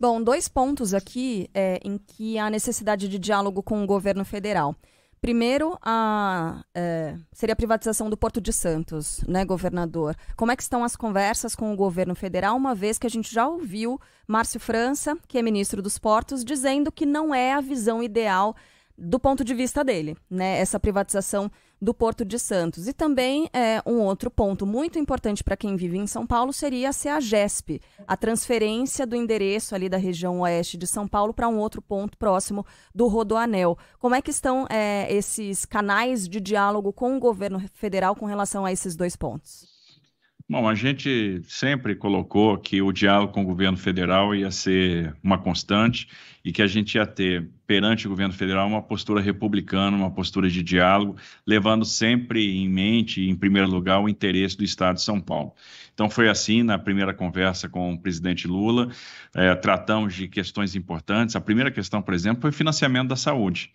Bom, dois pontos aqui é, em que há necessidade de diálogo com o governo federal. Primeiro, a, é, seria a privatização do Porto de Santos, né, governador? Como é que estão as conversas com o governo federal, uma vez que a gente já ouviu Márcio França, que é ministro dos portos, dizendo que não é a visão ideal do ponto de vista dele, né? Essa privatização do Porto de Santos. E também é, um outro ponto muito importante para quem vive em São Paulo seria a CEAGESP, a transferência do endereço ali da região oeste de São Paulo para um outro ponto próximo do Rodoanel. Como é que estão é, esses canais de diálogo com o governo federal com relação a esses dois pontos? Bom, a gente sempre colocou que o diálogo com o governo federal ia ser uma constante e que a gente ia ter, perante o governo federal, uma postura republicana, uma postura de diálogo, levando sempre em mente, em primeiro lugar, o interesse do Estado de São Paulo. Então, foi assim na primeira conversa com o presidente Lula, eh, tratamos de questões importantes. A primeira questão, por exemplo, foi financiamento da saúde.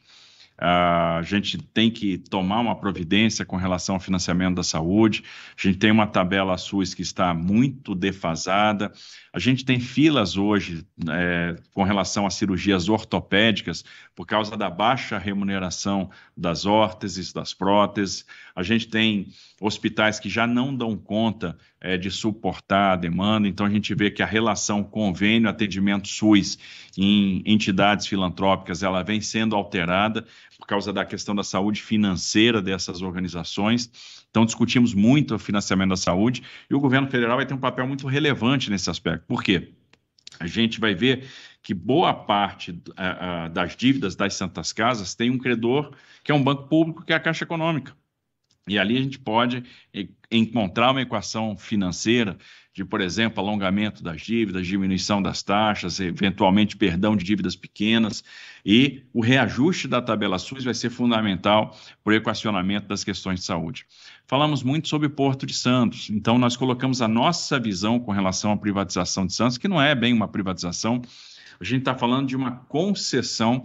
Ah, a gente tem que tomar uma providência com relação ao financiamento da saúde, a gente tem uma tabela SUS que está muito defasada, a gente tem filas hoje é, com relação a cirurgias ortopédicas por causa da baixa remuneração das órteses, das próteses, a gente tem hospitais que já não dão conta é, de suportar a demanda. Então, a gente vê que a relação convênio, atendimento SUS em entidades filantrópicas, ela vem sendo alterada por causa da questão da saúde financeira dessas organizações. Então, discutimos muito o financiamento da saúde e o governo federal vai ter um papel muito relevante nesse aspecto. Por quê? A gente vai ver que boa parte das dívidas das Santas Casas tem um credor que é um banco público, que é a Caixa Econômica. E ali a gente pode eh, encontrar uma equação financeira de, por exemplo, alongamento das dívidas, diminuição das taxas, eventualmente perdão de dívidas pequenas. E o reajuste da tabela SUS vai ser fundamental para o equacionamento das questões de saúde. Falamos muito sobre Porto de Santos, então nós colocamos a nossa visão com relação à privatização de Santos, que não é bem uma privatização, a gente está falando de uma concessão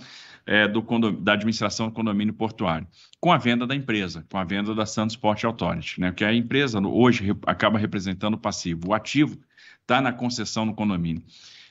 é, do da administração do condomínio portuário, com a venda da empresa, com a venda da Santos Port Authority, né? que a empresa hoje acaba representando o passivo. O ativo está na concessão do condomínio.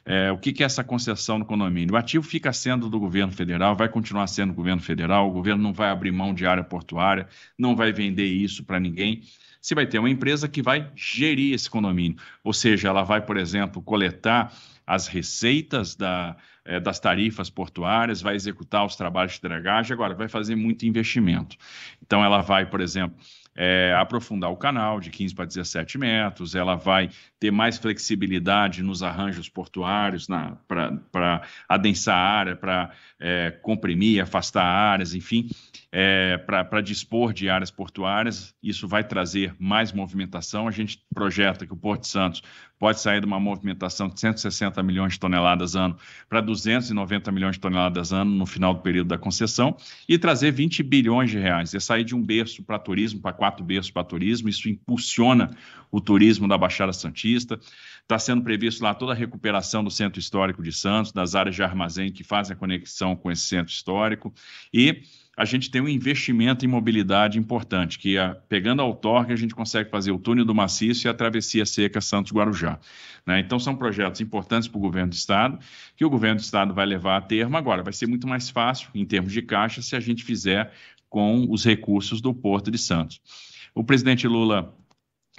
É, o que, que, é essa concessão do condomínio? O ativo fica sendo do governo federal, vai continuar sendo do governo federal, o governo não vai abrir mão de área portuária, não vai vender isso para ninguém. Você vai ter uma empresa que vai gerir esse condomínio, ou seja, ela vai, por exemplo, coletar as receitas da, é, das tarifas portuárias, vai executar os trabalhos de dragagem, agora vai fazer muito investimento. Então, ela vai, por exemplo, é, aprofundar o canal de 15 para 17 metros, ela vai ter mais flexibilidade nos arranjos portuários para adensar a área, para é, comprimir, afastar áreas, enfim, é, para dispor de áreas portuárias. Isso vai trazer mais movimentação. A gente projeta que o Porto Santos pode sair de uma movimentação de 160 milhões de toneladas ano para 290 milhões de toneladas ano no final do período da concessão e trazer 20 bilhões de reais. É sair de um berço para turismo, para quatro berços para turismo, isso impulsiona o turismo da Baixada Santista. Está sendo previsto lá toda a recuperação do centro histórico de Santos, das áreas de armazém que fazem a conexão com esse centro histórico e a gente tem um investimento em mobilidade importante, que a, é, pegando a outorga a gente consegue fazer o túnel do maciço e a travessia seca Santos-Guarujá. Né? Então são projetos importantes para o governo do Estado, que o governo do Estado vai levar a termo. Agora, vai ser muito mais fácil, em termos de caixa, se a gente fizer com os recursos do Porto de Santos. O presidente Lula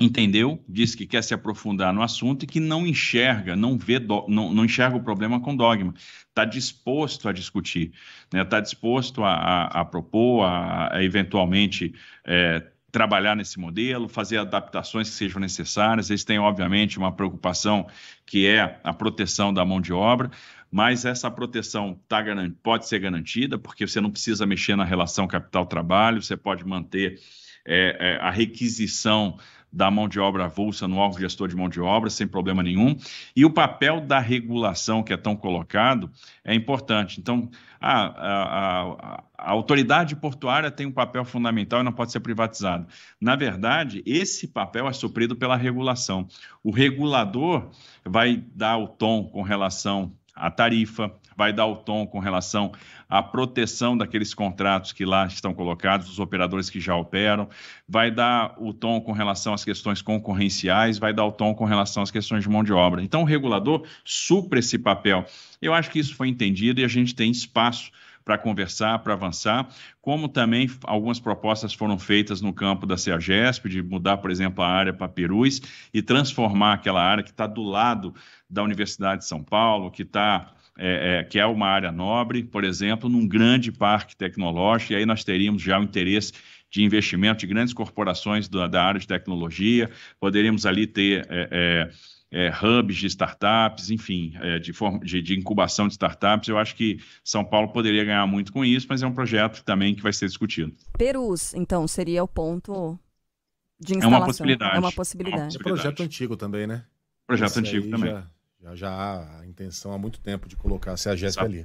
entendeu, disse que quer se aprofundar no assunto e que não enxerga, não vê, do, não, não, enxerga o problema com dogma, está disposto a discutir, está né? Tá disposto a, a, a, propor, a, a eventualmente é, trabalhar nesse modelo, fazer adaptações que sejam necessárias. Eles têm, obviamente, uma preocupação que é a proteção da mão de obra, mas essa proteção tá pode ser garantida, porque você não precisa mexer na relação capital-trabalho, você pode manter é, é, a requisição da mão de obra avulsa no órgão gestor de mão de obra, sem problema nenhum. E o papel da regulação, que é tão colocado, é importante. Então, a, a, a, a autoridade portuária tem um papel fundamental e não pode ser privatizado. Na verdade, esse papel é suprido pela regulação. O regulador vai dar o tom com relação a tarifa, vai dar o tom com relação à proteção daqueles contratos que lá estão colocados, dos operadores que já operam, vai dar o tom com relação às questões concorrenciais, vai dar o tom com relação às questões de mão de obra. Então, o regulador supra esse papel. Eu acho que isso foi entendido e a gente tem espaço para conversar, para avançar, como também algumas propostas foram feitas no campo da CEAGESP, de mudar, por exemplo, a área para Perus e transformar aquela área que está do lado da Universidade de São Paulo, que está é, é, que é uma área nobre, por exemplo, num grande parque tecnológico, e aí nós teríamos já o interesse de investimento de grandes corporações da, da área de tecnologia, poderíamos ali ter é, é é, hubs de startups, enfim, é, de, forma, de, de, incubação de startups. Eu acho que São Paulo poderia ganhar muito com isso, mas é um projeto também que vai ser discutido. Perus, então, seria o ponto de instalação. É uma possibilidade. É, é uma possibilidade. É, projeto antigo também, né? Projeto Esse antigo também. Já, já, já, há a intenção há muito tempo de colocar a Jéssica ali.